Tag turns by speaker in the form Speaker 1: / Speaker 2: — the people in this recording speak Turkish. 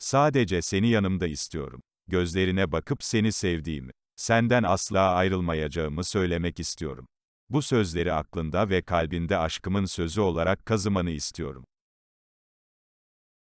Speaker 1: Sadece seni yanımda istiyorum. Gözlerine bakıp seni sevdiğimi, senden asla ayrılmayacağımı söylemek istiyorum. Bu sözleri aklında ve kalbinde aşkımın sözü olarak kazımanı istiyorum.